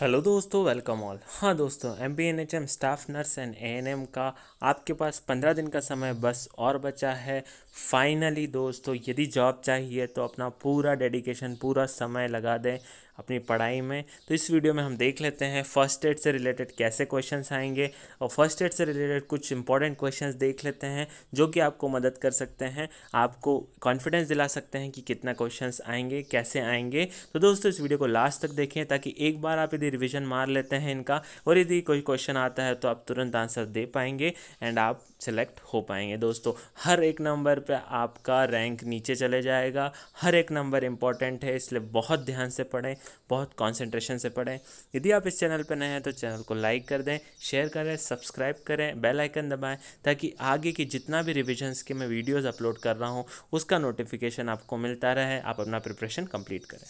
hello दोस्तों welcome all हाँ दोस्तों M B N H M staff nurse and A N M का आपके पास पंद्रह दिन का समय बस और बचा है फाइनली दोस्तों यदि जॉब चाहिए तो अपना पूरा डेडिकेशन पूरा समय लगा दें अपनी पढ़ाई में तो इस वीडियो में हम देख लेते हैं फर्स्ट एड से रिलेटेड कैसे क्वेश्चंस आएंगे और फर्स्ट एड से रिलेटेड कुछ इंपॉर्टेंट क्वेश्चंस देख लेते हैं जो कि आपको मदद कर सकते हैं आपको कॉन्फिडेंस दिला सकते हैं कि कितना क्वेश्चंस आएंगे कैसे आएंगे तो दोस्तों इस वीडियो को लास्ट तक देखें ताकि एक बार आप यदि रिविजन मार लेते हैं इनका और यदि कोई क्वेश्चन आता है तो आप तुरंत आंसर दे पाएंगे एंड आप सेलेक्ट हो पाएंगे दोस्तों हर एक नंबर पे आपका रैंक नीचे चले जाएगा हर एक नंबर इंपॉर्टेंट है इसलिए बहुत ध्यान से पढ़ें बहुत कॉन्सेंट्रेशन से पढ़ें यदि आप इस चैनल पर नए हैं तो चैनल को लाइक कर दें शेयर करें सब्सक्राइब करें बेल आइकन दबाएं ताकि आगे की जितना भी रिविजन्स के मैं वीडियोज़ अपलोड कर रहा हूँ उसका नोटिफिकेशन आपको मिलता रहे आप अपना प्रिपरेशन कंप्लीट करें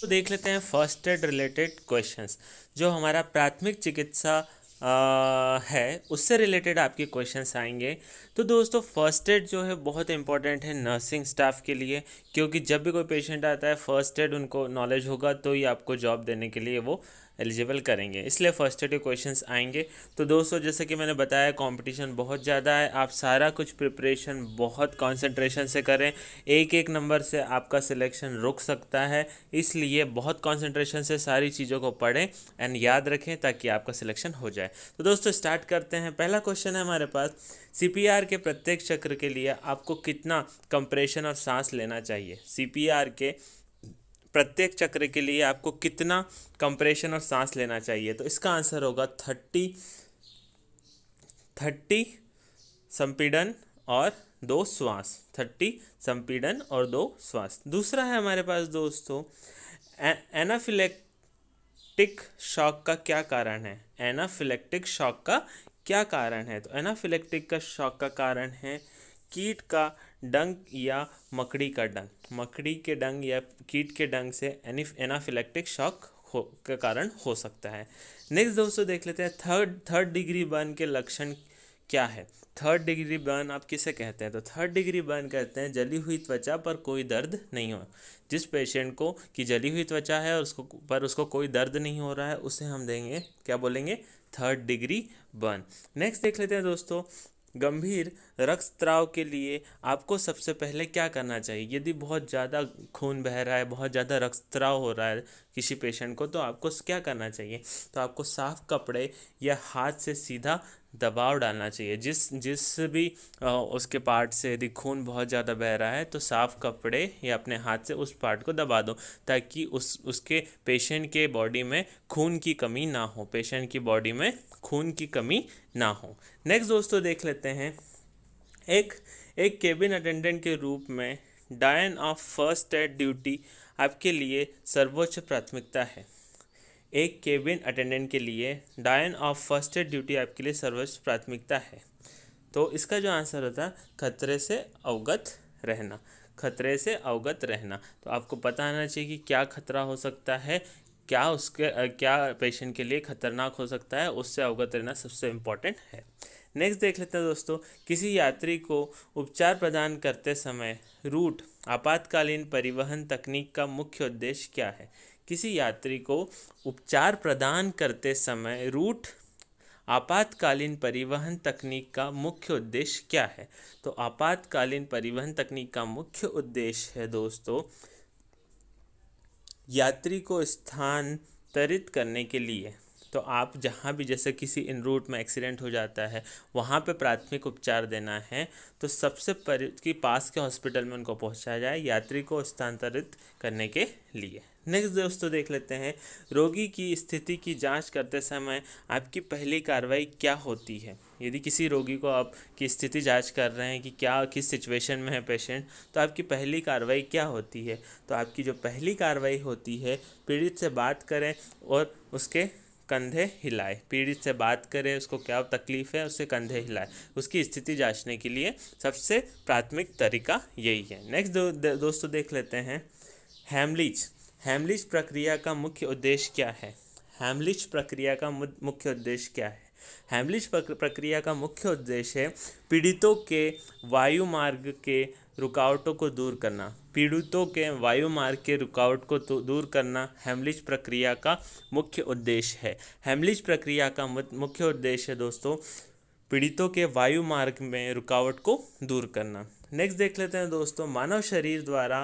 तो देख लेते हैं फर्स्ट एड रिलेटेड क्वेश्चंस जो हमारा प्राथमिक चिकित्सा आ, है उससे रिलेटेड आपके क्वेश्चंस आएंगे तो दोस्तों फर्स्ट एड जो है बहुत इंपॉर्टेंट है नर्सिंग स्टाफ के लिए क्योंकि जब भी कोई पेशेंट आता है फर्स्ट एड उनको नॉलेज होगा तो ही आपको जॉब देने के लिए वो एलिजिबल करेंगे इसलिए फर्स्ट एड के क्वेश्चन आएंगे तो दोस्तों जैसे कि मैंने बताया कॉम्पिटिशन बहुत ज़्यादा है आप सारा कुछ प्रिपरेशन बहुत कॉन्सेंट्रेशन से करें एक एक नंबर से आपका सिलेक्शन रुक सकता है इसलिए बहुत कॉन्सेंट्रेशन से सारी चीज़ों को पढ़ें एंड याद रखें ताकि आपका सिलेक्शन हो जाए तो दोस्तों स्टार्ट करते हैं पहला क्वेश्चन है हमारे पास सी के प्रत्येक चक्र के लिए आपको कितना कंप्रेशन और सांस लेना चाहिए सी के प्रत्येक चक्र के लिए आपको कितना कंप्रेशन और सांस लेना चाहिए तो इसका आंसर होगा थर्टी थर्टी संपीडन और दो श्वास थर्टी संपीडन और दो श्वास दूसरा है हमारे पास दोस्तों एनाफिलेक्टिक शॉक का क्या कारण है एनाफिलेक्टिक शॉक का क्या कारण है तो एनाफिलेक्टिक का शॉक का कारण है कीट का डंग या मकड़ी का डंग मकड़ी के डंग या कीट के डंग से एनाफिलेक्टिक शॉक हो के कारण हो सकता है नेक्स्ट दोस्तों देख लेते हैं थर्ड थर्ड डिग्री बर्न के लक्षण क्या है थर्ड डिग्री बर्न आप किसे कहते हैं तो थर्ड डिग्री बर्न कहते हैं जली हुई त्वचा पर कोई दर्द नहीं हो जिस पेशेंट को कि जली हुई त्वचा है और उसको पर उसको कोई दर्द नहीं हो रहा है उसे हम देंगे क्या बोलेंगे थर्ड डिग्री बर्न नेक्स्ट देख लेते हैं दोस्तों गंभीर रक्तस्राव के लिए आपको सबसे पहले क्या करना चाहिए यदि बहुत ज़्यादा खून बह रहा है बहुत ज़्यादा रक्तस्राव हो रहा है किसी पेशेंट को तो आपको क्या करना चाहिए तो आपको साफ कपड़े या हाथ से सीधा दबाव डालना चाहिए जिस जिस भी उसके पार्ट से यदि खून बहुत ज़्यादा बह रहा है तो साफ़ कपड़े या अपने हाथ से उस पार्ट को दबा दो ताकि उस उसके पेशेंट के बॉडी में खून की कमी ना हो पेशेंट की बॉडी में खून की कमी ना हो नेक्स्ट दोस्तों देख लेते हैं एक एक केबिन अटेंडेंट के रूप में डायन ऑफ फर्स्ट एड ड्यूटी आपके लिए सर्वोच्च प्राथमिकता है एक केबिन अटेंडेंट के लिए डायन ऑफ फर्स्ट एड ड्यूटी आपके लिए सर्वोच्च प्राथमिकता है तो इसका जो आंसर होता है खतरे से अवगत रहना खतरे से अवगत रहना तो आपको पता होना चाहिए कि क्या खतरा हो सकता है क्या उसके क्या पेशेंट के लिए खतरनाक हो सकता है उससे अवगत रहना सबसे इम्पॉर्टेंट है नेक्स्ट देख लेते हैं दोस्तों किसी यात्री को उपचार प्रदान करते समय रूट आपातकालीन परिवहन तकनीक का मुख्य उद्देश्य क्या है किसी यात्री को उपचार प्रदान करते समय रूट आपातकालीन परिवहन तकनीक का मुख्य उद्देश्य क्या है तो आपातकालीन परिवहन तकनीक का मुख्य उद्देश्य है दोस्तों यात्री को स्थानांतरित करने के लिए तो आप जहाँ भी जैसे किसी इन रूट में एक्सीडेंट हो जाता है वहाँ पे प्राथमिक उपचार देना है तो सबसे पर की पास के हॉस्पिटल में उनको पहुँचाया जाए यात्री को स्थानांतरित करने के लिए नेक्स्ट दोस्तों देख लेते हैं रोगी की स्थिति की जांच करते समय आपकी पहली कार्रवाई क्या होती है यदि किसी रोगी को आप की स्थिति जांच कर रहे हैं कि क्या किस सिचुएशन में है पेशेंट तो आपकी पहली कार्रवाई क्या होती है तो आपकी जो पहली कार्रवाई होती है पीड़ित से बात करें और उसके कंधे हिलाए पीड़ित से बात करें उसको क्या तकलीफ है उससे कंधे हिलाए उसकी स्थिति जांचने के लिए सबसे प्राथमिक तरीका यही है नेक्स्ट दो, दो, दोस्तों देख लेते हैं हैमलिच हैमलिच प्रक्रिया का मुख्य उद्देश्य क्या है हैमलिच प्रक्रिया का मुख्य उद्देश्य क्या है हैमलिच प्रक्रिया का मुख्य उद्देश्य है पीड़ितों के वायु मार्ग के रुकावटों को दूर करना पीड़ितों के वायुमार्ग के रुकावट को तो दूर करना हेमलिज प्रक्रिया का मुख्य उद्देश्य है हेमलिज प्रक्रिया का मुख्य उद्देश्य है दोस्तों पीड़ितों के वायु मार्ग में रुकावट को दूर करना नेक्स्ट देख लेते हैं दोस्तों मानव शरीर द्वारा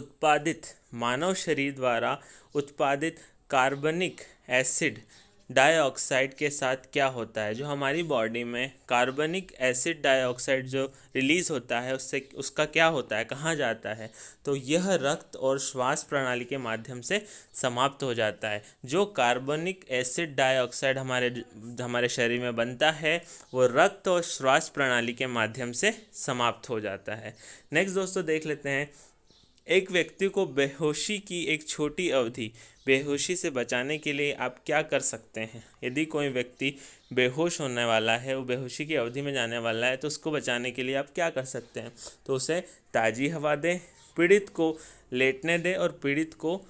उत्पादित मानव शरीर द्वारा उत्पादित कार्बनिक एसिड डाइऑक्साइड के साथ क्या होता है जो हमारी बॉडी में कार्बनिक एसिड डाइऑक्साइड जो रिलीज़ होता है उससे उसका क्या होता है कहाँ जाता है तो यह रक्त और श्वास प्रणाली के माध्यम से समाप्त हो जाता है जो कार्बनिक एसिड डाइऑक्साइड हमारे हमारे शरीर में बनता है वो रक्त और श्वास प्रणाली के माध्यम से समाप्त हो जाता है नेक्स्ट दोस्तों देख लेते हैं एक व्यक्ति को बेहोशी की एक छोटी अवधि बेहोशी से बचाने के लिए आप क्या कर सकते हैं यदि कोई व्यक्ति बेहोश होने वाला है वो बेहोशी की अवधि में जाने वाला है तो उसको बचाने के लिए आप क्या कर सकते हैं तो उसे ताज़ी हवा दें पीड़ित को लेटने दें और पीड़ित को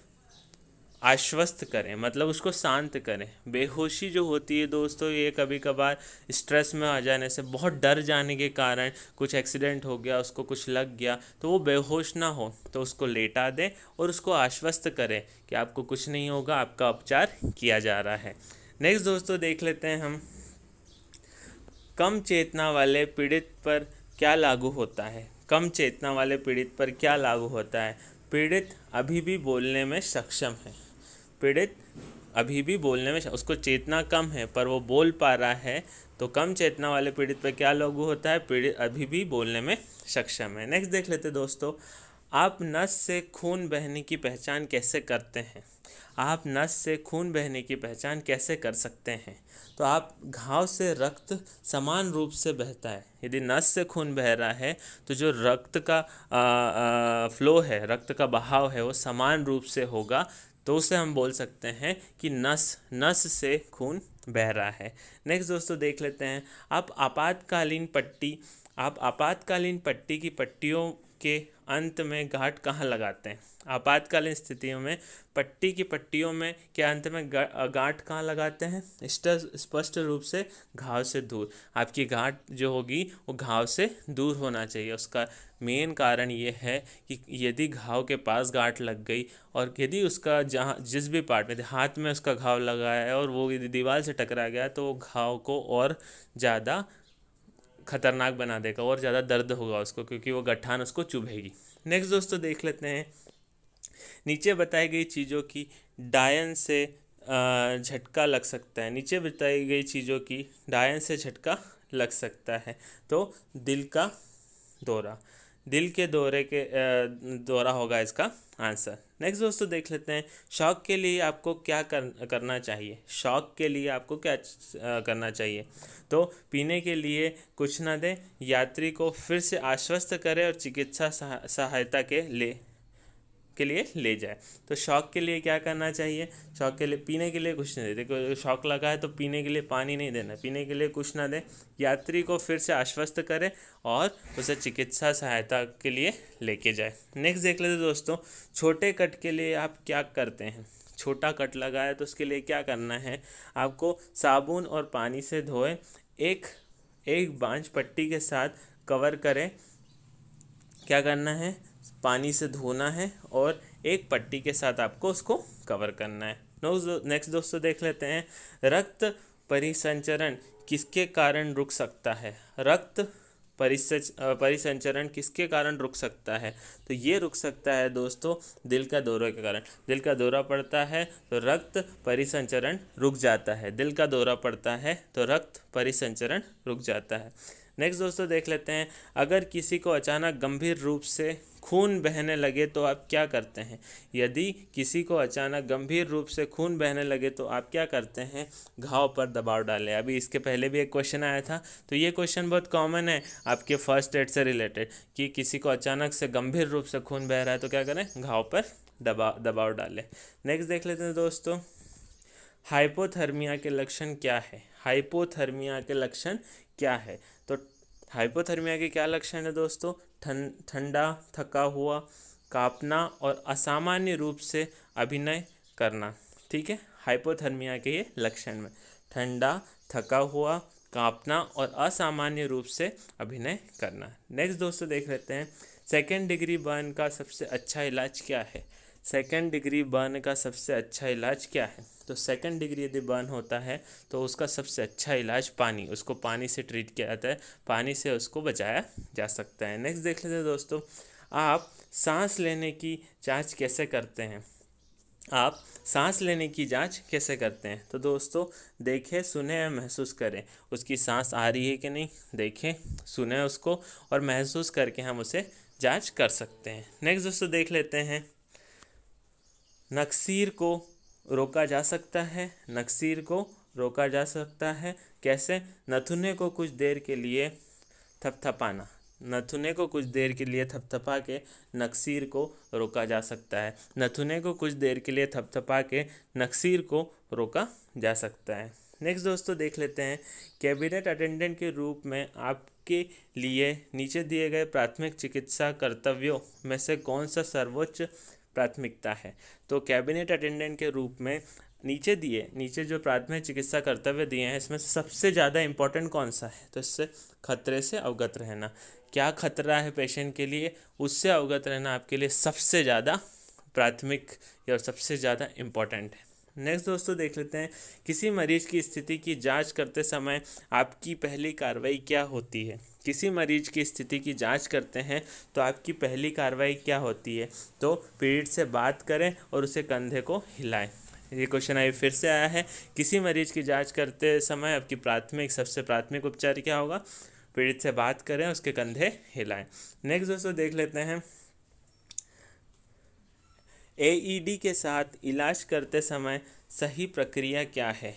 आश्वस्त करें मतलब उसको शांत करें बेहोशी जो होती है दोस्तों ये कभी कभार स्ट्रेस में आ जाने से बहुत डर जाने के कारण कुछ एक्सीडेंट हो गया उसको कुछ लग गया तो वो बेहोश ना हो तो उसको लेटा दें और उसको आश्वस्त करें कि आपको कुछ नहीं होगा आपका उपचार किया जा रहा है नेक्स्ट दोस्तों देख लेते हैं हम कम चेतना वाले पीड़ित पर क्या लागू होता है कम चेतना वाले पीड़ित पर क्या लागू होता है पीड़ित अभी भी बोलने में सक्षम है पीड़ित अभी भी बोलने में उसको चेतना कम है पर वो बोल पा रहा है तो कम चेतना वाले पीड़ित पर क्या लागू होता है पीड़ित अभी भी बोलने में सक्षम है नेक्स्ट देख लेते दोस्तों आप नस से खून बहने की पहचान कैसे करते हैं आप नस से खून बहने की पहचान कैसे कर सकते हैं तो आप घाव से रक्त समान रूप से बहता है यदि नस से खून बह रहा है तो जो रक्त का आ, आ, फ्लो है रक्त का बहाव है वो समान रूप से होगा तो उसे हम बोल सकते हैं कि नस नस से खून बह रहा है नेक्स्ट दोस्तों देख लेते हैं आप आपातकालीन पट्टी आप आपातकालीन पट्टी की पट्टियों के अंत में घाट कहाँ लगाते हैं आपातकालीन स्थितियों में पट्टी की पट्टियों में क्या अंत में गांठ कहाँ लगाते हैं स्पष्ट रूप से घाव से दूर आपकी गांठ जो होगी वो घाव से दूर होना चाहिए उसका मेन कारण ये है कि यदि घाव के पास गांठ लग गई और यदि उसका जहाँ जिस भी पार्ट में हाथ में उसका घाव लगा है और वो यदि दीवार से टकरा गया तो वो घाव को और ज़्यादा ख़तरनाक बना देगा और ज़्यादा दर्द होगा उसको क्योंकि वो गट्ठान उसको चुभेगी नेक्स्ट दोस्तों देख लेते हैं नीचे बताई गई चीज़ों की डायन से झटका लग सकता है नीचे बताई गई चीज़ों की डायन से झटका लग सकता है तो दिल का दौरा दिल के दौरे के दौरा होगा इसका आंसर नेक्स्ट दोस्तों देख लेते हैं शौक के लिए आपको क्या कर, करना चाहिए शौक के लिए आपको क्या करना चाहिए तो पीने के लिए कुछ ना दें यात्री को फिर से आश्वस्त करें और चिकित्सा सहायता के लिए के लिए ले जाए तो शौक के लिए क्या करना चाहिए शौक के लिए पीने के लिए कुछ नहीं दे देखो शौक लगा है तो पीने के लिए पानी नहीं देना पीने के लिए कुछ ना दे यात्री को फिर से आश्वस्त करें और उसे चिकित्सा सहायता के लिए लेके जाए नेक्स्ट देख लेते दोस्तों छोटे कट के लिए आप क्या करते हैं छोटा कट लगा है तो उसके लिए क्या करना है आपको साबुन और पानी से धोए एक एक बांझ पट्टी के साथ कवर करें क्या करना है पानी से धोना है और एक पट्टी के साथ आपको उसको कवर करना है नो नेक्स्ट दोस्तों देख लेते हैं रक्त परिसंचरण किसके कारण रुक सकता है रक्त परिस परिसंचरण किसके कारण रुक सकता है तो ये रुक सकता है दोस्तों दिल का दौरा के कारण दिल का दौरा पड़ता है तो रक्त परिसंचरण रुक जाता है दिल का दौरा पड़ता है तो रक्त परिसंचरण रुक जाता है नेक्स्ट दोस्तों देख लेते हैं अगर किसी को अचानक गंभीर रूप से खून बहने लगे तो आप क्या करते हैं यदि किसी को अचानक गंभीर रूप से खून बहने लगे तो आप क्या करते हैं घाव पर दबाव डालें अभी इसके पहले भी एक क्वेश्चन आया था तो ये क्वेश्चन बहुत कॉमन है आपके फर्स्ट एड से रिलेटेड कि किसी को अचानक से गंभीर रूप से खून बह रहा है तो क्या करें घाव पर दबाव दबाव डालें नेक्स्ट देख लेते हैं दोस्तों हाइपोथर्मिया के लक्षण क्या है हाइपोथर्मिया के लक्षण क्या है तो हाइपोथर्मिया के क्या लक्षण है दोस्तों ठंड थन, ठंडा थका हुआ कांपना और असामान्य रूप से अभिनय करना ठीक है हाइपोथर्मिया के ये लक्षण में ठंडा थका हुआ कांपना और असामान्य रूप से अभिनय करना नेक्स्ट दोस्तों देख लेते हैं सेकेंड डिग्री बर्न का सबसे अच्छा इलाज क्या है सेकेंड डिग्री बर्न का सबसे अच्छा इलाज क्या है तो सेकेंड डिग्री यदि बर्न होता है तो उसका सबसे अच्छा इलाज पानी उसको पानी से ट्रीट किया जाता है पानी से उसको बचाया जा सकता है नेक्स्ट देख लेते हैं दोस्तों आप सांस लेने की जांच कैसे करते हैं आप सांस लेने की जांच कैसे करते हैं तो दोस्तों देखें सुने या महसूस करें उसकी सांस आ रही है कि नहीं देखें सुने उसको और महसूस करके हम उसे जांच कर सकते हैं नेक्स्ट दोस्तों देख लेते हैं नक्सीर को रोका जा सकता है नक्सीर को रोका जा सकता है कैसे नथुने को कुछ देर के लिए थपथपाना नथुने को कुछ देर के लिए थपथपा के नक्सीर को रोका जा सकता है नथुने को कुछ देर के लिए थपथपा के नक्सीर को रोका जा सकता है नेक्स्ट दोस्तों देख लेते हैं कैबिनेट अटेंडेंट के रूप में आपके लिए नीचे दिए गए प्राथमिक चिकित्सा कर्तव्यों में से कौन सा सर्वोच्च प्राथमिकता है तो कैबिनेट अटेंडेंट के रूप में नीचे दिए नीचे जो प्राथमिक चिकित्सा कर्तव्य दिए हैं इसमें सबसे ज़्यादा इम्पोर्टेंट कौन सा है तो इससे खतरे से अवगत रहना क्या खतरा है पेशेंट के लिए उससे अवगत रहना आपके लिए सबसे ज़्यादा प्राथमिक और सबसे ज़्यादा इम्पोर्टेंट है नेक्स्ट दोस्तों देख लेते हैं किसी मरीज की स्थिति की जांच करते समय आपकी पहली कार्रवाई क्या होती है किसी मरीज की स्थिति की जांच करते हैं तो आपकी पहली कार्रवाई क्या होती है तो पीड़ित से बात करें और उसे कंधे को हिलाएं ये क्वेश्चन आई फिर से आया है किसी मरीज की जांच करते समय आपकी प्राथमिक सबसे प्राथमिक उपचार क्या होगा पीड़ित से बात करें उसके कंधे हिलाएं नेक्स्ट दोस्तों देख लेते हैं एईडी e के साथ इलाज करते समय सही प्रक्रिया क्या है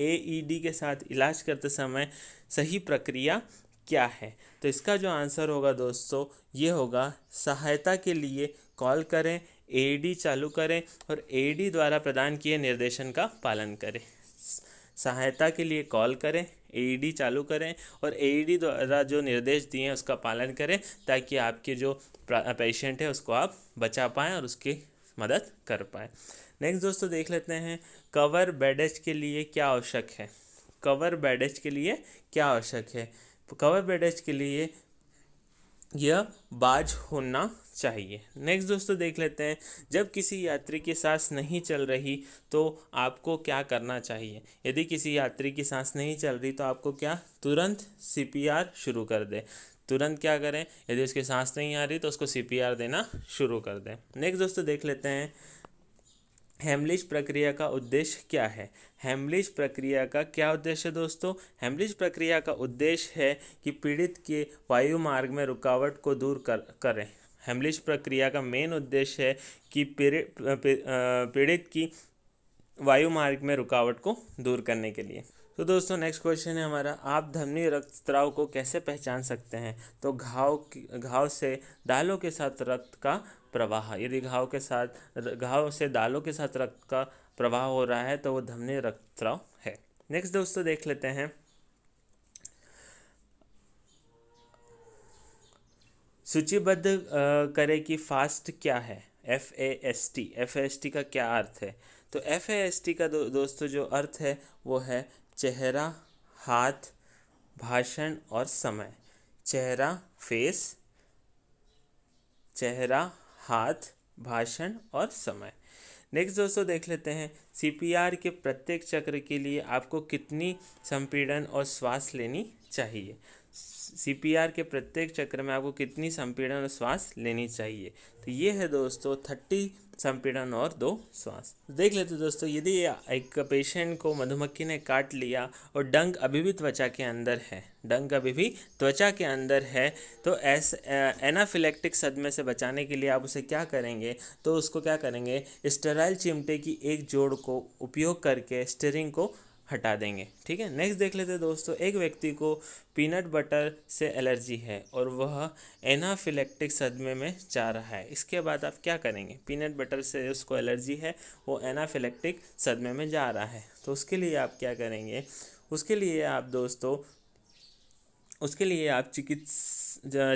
एईडी e के साथ इलाज करते समय सही प्रक्रिया क्या है तो इसका जो आंसर होगा दोस्तों ये होगा सहायता के लिए कॉल करें एईडी e चालू करें और एईडी द्वारा प्रदान किए निर्देशन का पालन करें सहायता के लिए कॉल करें एईडी चालू करें और एईडी द्वारा जो निर्देश दिए हैं उसका पालन करें ताकि आपके जो पेशेंट है उसको आप बचा पाएँ और उसके मदद कर पाए नेक्स्ट दोस्तों देख लेते हैं कवर बैडेज के लिए क्या आवश्यक है कवर बेडेज के लिए क्या आवश्यक है कवर बैडेज के लिए यह बाज होना चाहिए नेक्स्ट दोस्तों देख लेते हैं जब किसी यात्री की सांस नहीं चल रही तो आपको क्या करना चाहिए यदि किसी यात्री की सांस नहीं चल रही तो आपको क्या तुरंत सीपीआर शुरू कर दे तुरंत क्या करें यदि उसकी सांस नहीं आ रही तो उसको सी देना शुरू कर दें नेक्स्ट दोस्तों देख लेते हैं हेमलिश प्रक्रिया का उद्देश्य क्या है हेमलिश प्रक्रिया का क्या उद्देश्य है दोस्तों हेमलिश प्रक्रिया का उद्देश्य है कि पीड़ित के वायु मार्ग में रुकावट को दूर कर करें हेमलिश प्रक्रिया का मेन उद्देश्य है कि पीड़ित की वायु मार्ग में रुकावट को दूर करने के लिए तो दोस्तों नेक्स्ट क्वेश्चन है हमारा आप धमनी रक्त स्त्राव को कैसे पहचान सकते हैं तो घाव घाव से दालों के साथ रक्त का प्रवाह यदि घाव के साथ घाव से दालों के साथ रक्त का प्रवाह हो रहा है तो वो धमनी रक्त स्त्राव है नेक्स्ट दोस्तों देख लेते हैं सूचीबद्ध करें कि फास्ट क्या है F A S T F S T का क्या अर्थ है तो एफ ए एस टी का दो, दोस्तों जो अर्थ है वो है चेहरा हाथ भाषण और समय चेहरा फेस चेहरा हाथ भाषण और समय नेक्स्ट दोस्तों देख लेते हैं सीपीआर के प्रत्येक चक्र के लिए आपको कितनी संपीड़न और श्वास लेनी चाहिए सी के प्रत्येक चक्र में आपको कितनी संपीड़न और श्वास लेनी चाहिए तो ये है दोस्तों थर्टी संपीड़न और दो श्वास देख लेते दोस्तों यदि एक पेशेंट को मधुमक्खी ने काट लिया और डंक अभी भी त्वचा के अंदर है डंक अभी भी त्वचा के अंदर है तो ऐसे एनाफिलेक्टिक सदमे से बचाने के लिए आप उसे क्या करेंगे तो उसको क्या करेंगे स्टेराइल चिमटे की एक जोड़ को उपयोग करके स्टेरिंग को हटा देंगे ठीक है नेक्स्ट देख लेते हैं दोस्तों एक व्यक्ति को पीनट बटर से एलर्जी है और वह एनाफिलेक्टिक सदमे में जा रहा है इसके बाद आप क्या करेंगे पीनट बटर से उसको एलर्जी है वो एनाफिलेक्टिक सदमे में जा रहा है तो उसके लिए आप क्या करेंगे उसके लिए आप दोस्तों उसके लिए आप चिकित्स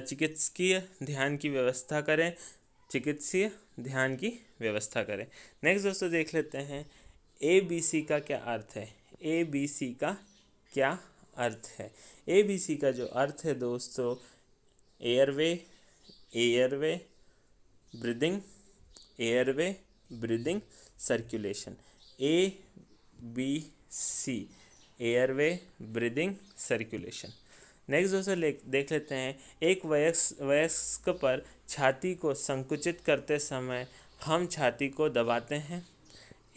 चिकित्सकीय ध्यान की व्यवस्था करें चिकित्सीय ध्यान की व्यवस्था करें नेक्स्ट दोस्तों देख लेते हैं ए बी सी का क्या अर्थ है ए बी सी का क्या अर्थ है ए बी सी का जो अर्थ है दोस्तों airway airway breathing airway breathing circulation A B C airway breathing circulation next दोस्तों देख लेते हैं एक वयस्क वयस्क पर छाती को संकुचित करते समय हम छाती को दबाते हैं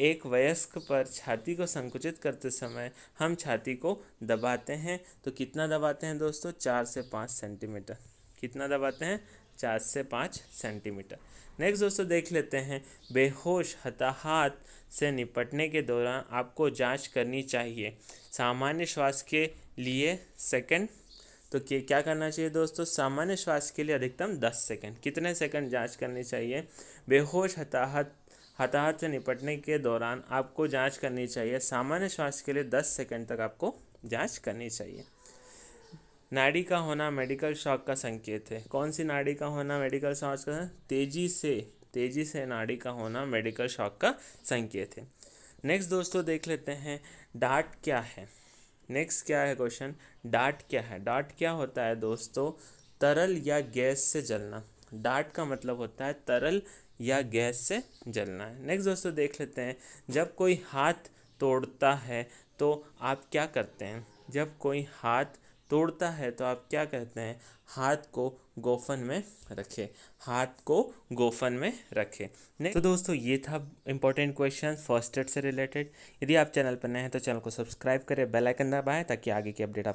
एक वयस्क पर छाती को संकुचित करते समय हम छाती को दबाते हैं तो कितना दबाते हैं दोस्तों चार से पाँच सेंटीमीटर कितना दबाते हैं चार से पाँच सेंटीमीटर नेक्स्ट दोस्तों देख लेते हैं बेहोश हताहत से निपटने के दौरान आपको जांच करनी चाहिए सामान्य श्वास के लिए सेकंड तो क्या करना चाहिए दोस्तों सामान्य श्वास के लिए अधिकतम दस सेकंड कितने सेकंड जांच करनी चाहिए बेहोश हताहत हताहत से निपटने के दौरान आपको जांच करनी चाहिए सामान्य स्वास्थ्य के लिए दस सेकंड तक आपको जांच करनी चाहिए नाड़ी का होना मेडिकल शॉक का संकेत है कौन सी नाड़ी का होना मेडिकल शॉक का तेज़ी से तेज़ी से नाड़ी का होना मेडिकल शॉक का संकेत है नेक्स्ट दोस्तों देख लेते हैं डाट क्या है नेक्स्ट क्या है क्वेश्चन डाट क्या है डाट क्या होता है दोस्तों तरल या गैस से जलना डाट का मतलब होता है तरल या गैस से जलना है नेक्स्ट दोस्तों देख लेते हैं जब कोई हाथ तोड़ता है तो आप क्या करते हैं जब कोई हाथ तोड़ता है तो आप क्या कहते हैं हाथ को गोफन में रखे हाथ को गोफन में रखें नेक्स्ट तो दोस्तों ये था इंपॉर्टेंट क्वेश्चन फर्स्ट एड से रिलेटेड यदि आप चैनल पर नए हैं तो चैनल को सब्सक्राइब करें बेल आइकन दबाएं ताकि आगे की अपडेट आप